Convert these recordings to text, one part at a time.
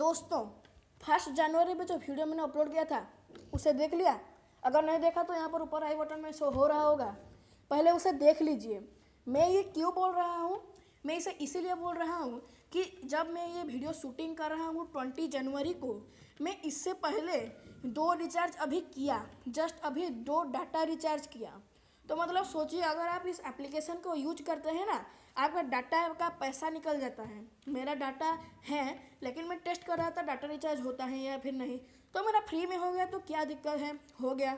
दोस्तों फर्स्ट जनवरी में जो वीडियो मैंने अपलोड किया था उसे देख लिया अगर नहीं देखा तो यहाँ पर ऊपर आई बटन में शो हो रहा होगा पहले उसे देख लीजिए मैं ये क्यों बोल रहा हूँ मैं इसे इसीलिए बोल रहा हूँ कि जब मैं ये वीडियो शूटिंग कर रहा हूँ ट्वेंटी जनवरी को मैं इससे पहले दो रिचार्ज अभी किया जस्ट अभी दो डाटा रिचार्ज किया तो मतलब सोचिए अगर आप इस एप्लीकेशन को यूज करते हैं ना आपका डाटा का पैसा निकल जाता है मेरा डाटा है लेकिन मैं टेस्ट कर रहा था डाटा रिचार्ज होता है या फिर नहीं तो मेरा फ्री में हो गया तो क्या दिक्कत है हो गया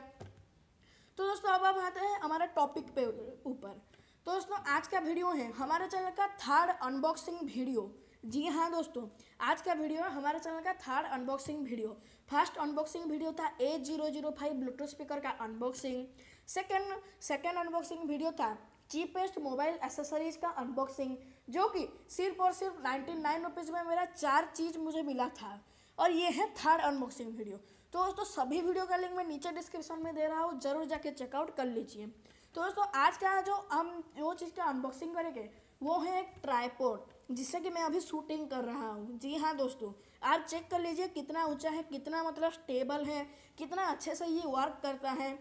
तो दोस्तों अब हम आते हैं हमारे टॉपिक पे ऊपर तो दोस्तों आज का वीडियो है हमारे चैनल का थर्ड अनबॉक्सिंग वीडियो जी हाँ दोस्तों आज का वीडियो है हमारे चैनल का third unboxing video first unboxing video था A zero zero five Bluetooth speaker का unboxing second second unboxing video था चीपेस्ट मोबाइल एसेसरीज का अनबॉक्सिंग जो कि सिर्फ और सिर्फ नाइन्टी नाइन रुपीज़ में मेरा चार चीज़ मुझे मिला था और ये है थर्ड अनबॉक्सिंग वीडियो तो दोस्तों सभी वीडियो का लिंक मैं नीचे डिस्क्रिप्शन में दे रहा हूँ जरूर जाके चेकआउट कर लीजिए तो दोस्तों आज का जो हम जो चीज़ का अनबॉक्सिंग करेंगे वो है एक ट्राईपोर्ट जिससे कि मैं अभी शूटिंग कर रहा हूँ जी हाँ दोस्तों आप चेक कर लीजिए कितना ऊंचा है कितना मतलब स्टेबल है कितना अच्छे से ये वर्क करता है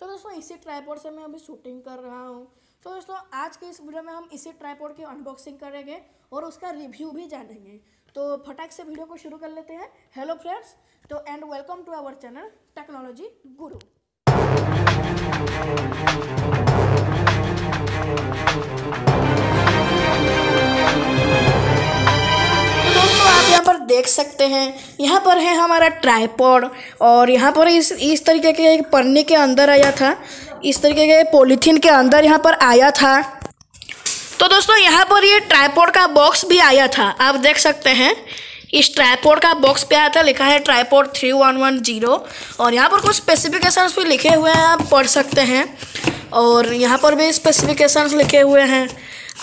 तो दोस्तों इसी ट्राईपोर्ड से मैं अभी शूटिंग कर रहा हूँ तो दोस्तों आज के इस वीडियो में हम इसी ट्राईपोर्ड की अनबॉक्सिंग करेंगे और उसका रिव्यू भी जानेंगे तो फटाक से वीडियो को शुरू कर लेते हैं हेलो फ्रेंड्स तो and welcome to our channel Technology Guru पर देख सकते हैं यहाँ पर है हमारा ट्राईपॉड और यहाँ पर इस इस तरीके के एक पन्ने के अंदर आया था इस तरीके के पॉलीथीन के अंदर यहाँ पर आया था तो दोस्तों यहाँ पर ये ट्राईपॉड का बॉक्स भी आया था आप देख सकते हैं इस ट्राईपोड का बॉक्स पे आया था लिखा है tripod three one one zero और यहाँ पर कुछ स्पेसिफिकेशंस भी लिखे हुए हैं आप पढ़ सकते हैं और यहाँ पर भी स्पेसिफिकेशंस लिखे हुए हैं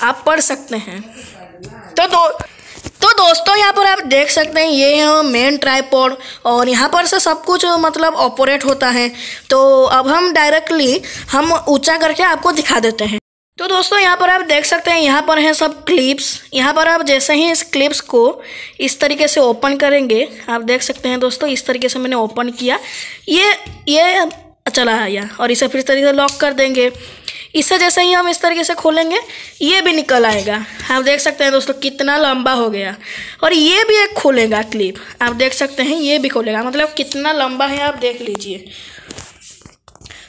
आप पढ़ सकते हैं तो दो दोस्तों यहाँ पर आप देख सकते हैं ये है मेन ट्राईपोर्ड और यहाँ पर से सब कुछ मतलब ऑपरेट होता है तो अब हम डायरेक्टली हम ऊंचा करके आपको दिखा देते हैं तो दोस्तों यहाँ पर आप देख सकते हैं यहाँ पर हैं सब क्लिप्स यहाँ पर आप जैसे ही इस क्लिप्स को इस तरीके से ओपन करेंगे आप देख सकते हैं दोस्तों इस तरीके से मैंने ओपन किया ये ये चला आया और इसे फिर तरीके से लॉक कर देंगे इसे जैसे ही हम इस तरीके से खोलेंगे ये भी निकल आएगा आप देख सकते हैं दोस्तों कितना लंबा हो गया और ये भी एक खोलेगा क्लिप आप देख सकते हैं ये भी खोलेगा मतलब कितना लंबा है आप देख लीजिए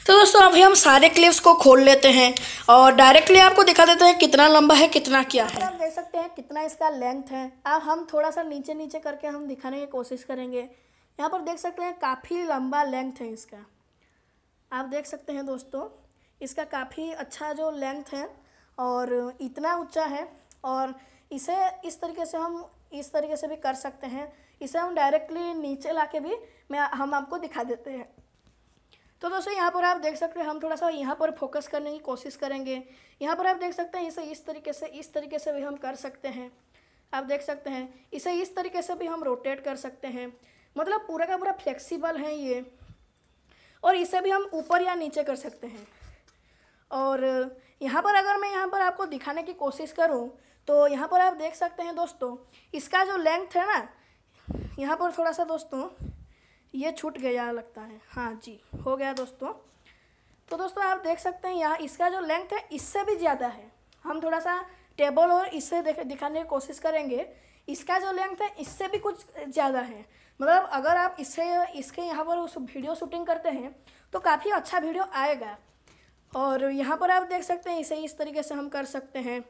तो दोस्तों अभी हम सारे क्लिप्स को खोल लेते हैं और डायरेक्टली आपको दिखा देते हैं कितना लंबा है कितना क्या है आप देख सकते हैं कितना इसका लेंथ है अब हम थोड़ा सा नीचे नीचे करके हम दिखाने की कोशिश करेंगे यहाँ पर देख सकते हैं काफ़ी लंबा लेंथ है इसका आप देख सकते हैं दोस्तों इसका काफ़ी अच्छा जो लेंथ है और इतना ऊंचा है और इसे इस तरीके से हम इस तरीके से भी कर सकते हैं इसे हम डायरेक्टली नीचे ला के भी मैं हम आपको दिखा देते हैं तो दोस्तों यहाँ पर आप देख सकते हैं हम थोड़ा सा यहाँ पर फोकस करने की कोशिश करेंगे यहाँ पर आप देख सकते हैं इसे इस तरीके से इस तरीके से भी हम कर सकते हैं आप देख सकते हैं इसे इस तरीके से भी हम रोटेट कर सकते हैं मतलब पूरा का पूरा फ्लेक्सिबल है ये और इसे भी हम ऊपर या नीचे कर सकते हैं और यहाँ पर अगर मैं यहाँ पर आपको दिखाने की कोशिश करूँ तो यहाँ पर आप देख सकते हैं दोस्तों इसका जो लेंथ है ना यहाँ पर थोड़ा सा दोस्तों ये छूट गया लगता है हाँ जी हो गया दोस्तों तो दोस्तों आप देख सकते हैं यहाँ इसका जो लेंथ है इससे भी ज़्यादा है हम थोड़ा सा टेबल और इससे दिखाने की कोशिश करेंगे इसका जो लेंथ है इससे भी कुछ ज़्यादा है मतलब अगर आप इससे इसके यहाँ पर उस वीडियो शूटिंग करते हैं तो काफ़ी अच्छा वीडियो आएगा और यहाँ पर आप देख सकते हैं इसे इस तरीके से हम कर सकते हैं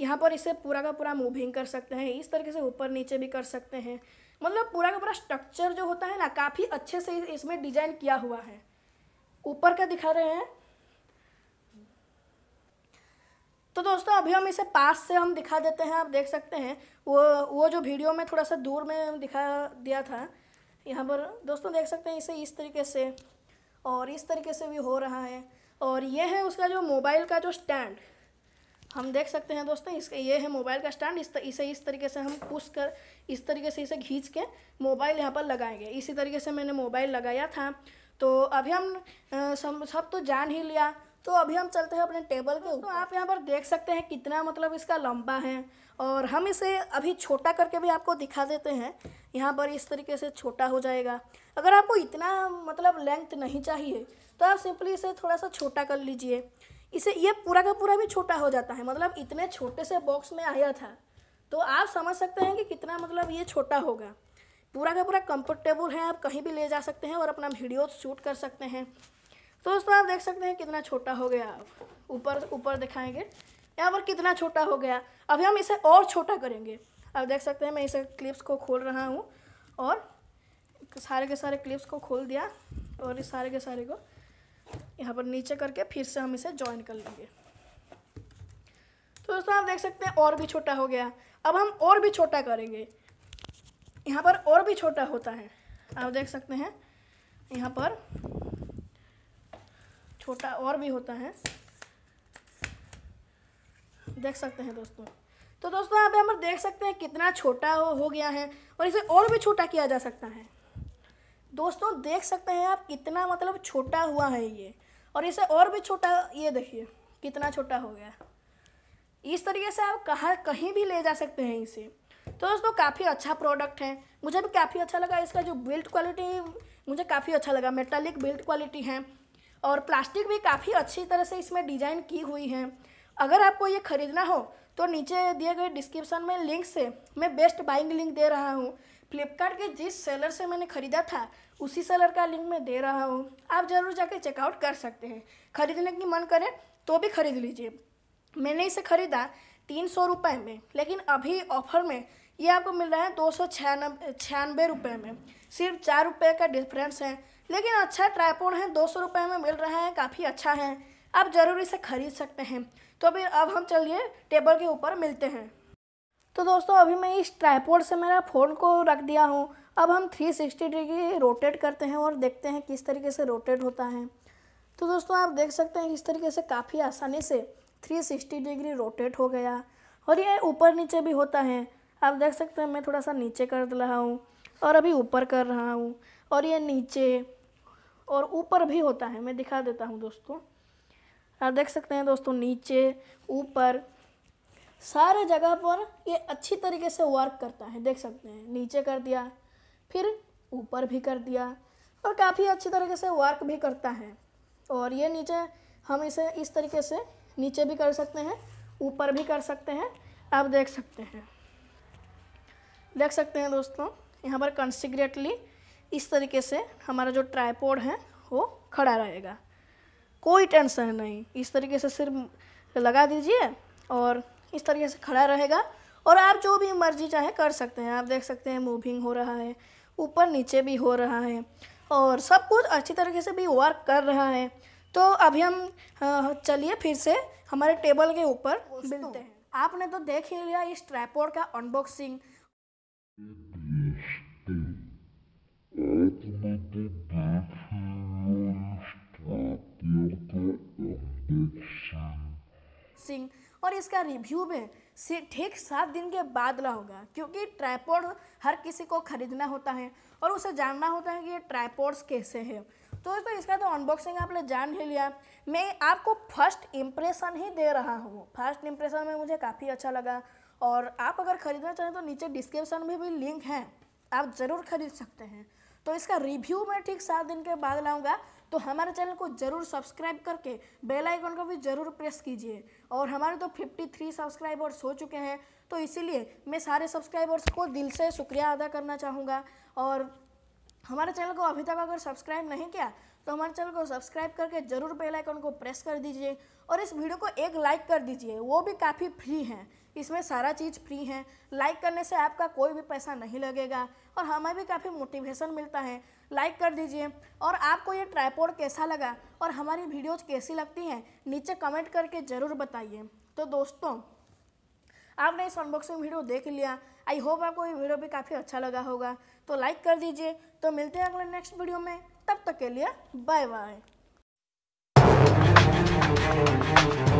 यहाँ पर इसे पूरा का पूरा मूविंग कर सकते हैं इस तरीके से ऊपर नीचे भी कर सकते हैं मतलब पूरा का पूरा स्ट्रक्चर जो होता है ना काफ़ी अच्छे से इसमें डिजाइन किया हुआ है ऊपर का दिखा रहे हैं तो दोस्तों अभी हम इसे पास से हम दिखा देते हैं आप देख सकते हैं वो वो जो वीडियो में थोड़ा सा दूर में दिखा दिया था यहाँ पर दोस्तों देख सकते हैं इसे इस तरीके से और इस तरीके से भी हो रहा है और ये है उसका जो मोबाइल का जो स्टैंड हम देख सकते हैं दोस्तों इसका ये है मोबाइल का स्टैंड इस इसे इस तरीके से हम पुश कर इस तरीके से इसे खींच के मोबाइल यहाँ पर लगाएंगे इसी तरीके से मैंने मोबाइल लगाया था तो अभी हम सब सब तो जान ही लिया तो अभी हम चलते हैं अपने टेबल के तो आप यहाँ पर देख सकते हैं कितना मतलब इसका लंबा है और हम इसे अभी छोटा करके भी आपको दिखा देते हैं यहाँ पर इस तरीके से छोटा हो जाएगा अगर आपको इतना मतलब लेंथ नहीं चाहिए तो आप सिंपली इसे थोड़ा सा छोटा कर लीजिए इसे ये पूरा का पूरा भी छोटा हो जाता है मतलब इतने छोटे से बॉक्स में आया था तो आप समझ सकते हैं कि कितना मतलब ये छोटा होगा पूरा का पूरा कंफर्टेबल है आप कहीं भी ले जा सकते हैं और अपना वीडियो शूट कर सकते हैं तो दोस्तों आप देख सकते हैं कितना छोटा हो गया आप ऊपर ऊपर दिखाएंगे यहाँ पर कितना छोटा हो गया अभी हम इसे और छोटा करेंगे आप देख सकते हैं मैं इसे क्लिप्स को खोल रहा हूँ और सारे के सारे क्लिप्स को खोल दिया और इस सारे के सारे को यहाँ पर नीचे करके फिर से हम इसे ज्वाइन कर लेंगे तो दोस्तों आप देख सकते हैं और भी छोटा हो गया अब हम और भी छोटा करेंगे यहाँ पर और भी छोटा होता है आप देख सकते हैं यहाँ पर छोटा और भी होता है देख सकते हैं दोस्तों तो दोस्तों यहाँ पर हम देख सकते हैं कितना छोटा हो, हो गया है और इसे और भी छोटा किया जा सकता है दोस्तों देख सकते हैं आप कितना मतलब छोटा हुआ है ये और इसे और भी छोटा ये देखिए कितना छोटा हो गया इस तरीके से आप कहाँ कहीं भी ले जा सकते हैं इसे तो दोस्तों काफ़ी अच्छा प्रोडक्ट है मुझे भी काफ़ी अच्छा लगा इसका जो बिल्ट क्वालिटी मुझे काफ़ी अच्छा लगा मेटालिक बिल्ट क्वालिटी है और प्लास्टिक भी काफ़ी अच्छी तरह से इसमें डिज़ाइन की हुई है अगर आपको ये ख़रीदना हो तो नीचे दिए गए डिस्क्रिप्शन में लिंक से मैं बेस्ट बाइंग लिंक दे रहा हूँ फ्लिपकार्ट के जिस सेलर से मैंने ख़रीदा था उसी सेलर का लिंक मैं दे रहा हूँ आप ज़रूर जाके चेकआउट कर सकते हैं खरीदने की मन करे तो भी खरीद लीजिए मैंने इसे ख़रीदा तीन सौ रुपये में लेकिन अभी ऑफर में ये आपको मिल रहा है दो सौ छियानबे छियानवे रुपये में सिर्फ चार रुपये का डिफरेंस है लेकिन अच्छा ट्राईपोर्ड है दो सौ रुपये में मिल रहा है काफ़ी अच्छा है आप ज़रूर इसे खरीद सकते हैं तो फिर अब हम चलिए टेबल के ऊपर मिलते हैं तो दोस्तों अभी मैं इस ट्राईपोर्ड से मेरा फ़ोन को रख दिया हूँ अब हम 360 डिग्री रोटेट करते हैं और देखते हैं किस तरीके से रोटेट होता है तो दोस्तों आप देख सकते हैं इस तरीके से काफ़ी आसानी से 360 डिग्री रोटेट हो गया और ये ऊपर नीचे भी होता है आप देख सकते हैं मैं थोड़ा सा नीचे कर रहा हूँ और अभी ऊपर कर रहा हूँ और ये नीचे और ऊपर भी होता है मैं दिखा देता हूँ दोस्तों आप देख सकते हैं दोस्तों नीचे ऊपर सारे जगह पर ये अच्छी तरीके से वर्क करता है देख सकते हैं नीचे कर दिया फिर ऊपर भी कर दिया और काफ़ी अच्छी तरीके से वर्क भी करता है और ये नीचे हम इसे इस तरीके से नीचे भी कर सकते हैं ऊपर भी कर सकते हैं आप देख सकते हैं देख सकते हैं दोस्तों यहाँ पर कंसिग्रेटली इस तरीके से हमारा जो ट्राईपोड है वो खड़ा रहेगा कोई टेंशन नहीं इस तरीके से सिर्फ लगा दीजिए और इस तरीके से खड़ा रहेगा और आप जो भी मर्जी चाहे कर सकते हैं आप देख सकते हैं मूविंग हो रहा है ऊपर नीचे भी हो रहा है और सब कुछ अच्छी तरीके से भी वर्क कर रहा है तो अभी हम चलिए फिर से हमारे टेबल के ऊपर तो। मिलते हैं आपने तो देख ही लिया इस ट्रैपोर्ड का अनबॉक्सिंग इसका रिव्यू में से ठीक सात दिन के बाद ला होगा क्योंकि ट्राईपोड हर किसी को ख़रीदना होता है और उसे जानना होता है कि ये ट्राईपोड्स कैसे हैं तो, दोस्तों इसका तो अनबॉक्सिंग आपने जान ही लिया मैं आपको फर्स्ट इम्प्रेशन ही दे रहा हूँ फर्स्ट इम्प्रेशन में मुझे काफ़ी अच्छा लगा और आप अगर ख़रीदना चाहें तो नीचे डिस्क्रिप्शन में भी लिंक है आप ज़रूर खरीद सकते हैं तो इसका रिव्यू मैं ठीक सात दिन के बाद लाऊंगा तो हमारे चैनल को जरूर सब्सक्राइब करके बेल आइकन का भी जरूर प्रेस कीजिए और हमारे तो 53 सब्सक्राइबर्स हो चुके हैं तो इसीलिए मैं सारे सब्सक्राइबर्स को दिल से शुक्रिया अदा करना चाहूँगा और हमारे चैनल को अभी तक अगर सब्सक्राइब नहीं किया तो हमारे चैनल को सब्सक्राइब करके जरूर बेल आइकन को प्रेस कर दीजिए और इस वीडियो को एक लाइक कर दीजिए वो भी काफ़ी फ्री हैं इसमें सारा चीज़ फ्री है लाइक करने से आपका कोई भी पैसा नहीं लगेगा और हमें भी काफ़ी मोटिवेशन मिलता है लाइक कर दीजिए और आपको ये ट्राईपोर्ड कैसा लगा और हमारी वीडियोज़ कैसी लगती हैं नीचे कमेंट करके ज़रूर बताइए तो दोस्तों आपने इस अनबॉक्सिंग वीडियो देख लिया आई होप आपको ये वीडियो भी काफ़ी अच्छा लगा होगा तो लाइक कर दीजिए तो मिलते हैं अगले नेक्स्ट वीडियो में तब तक के लिए बाय बाय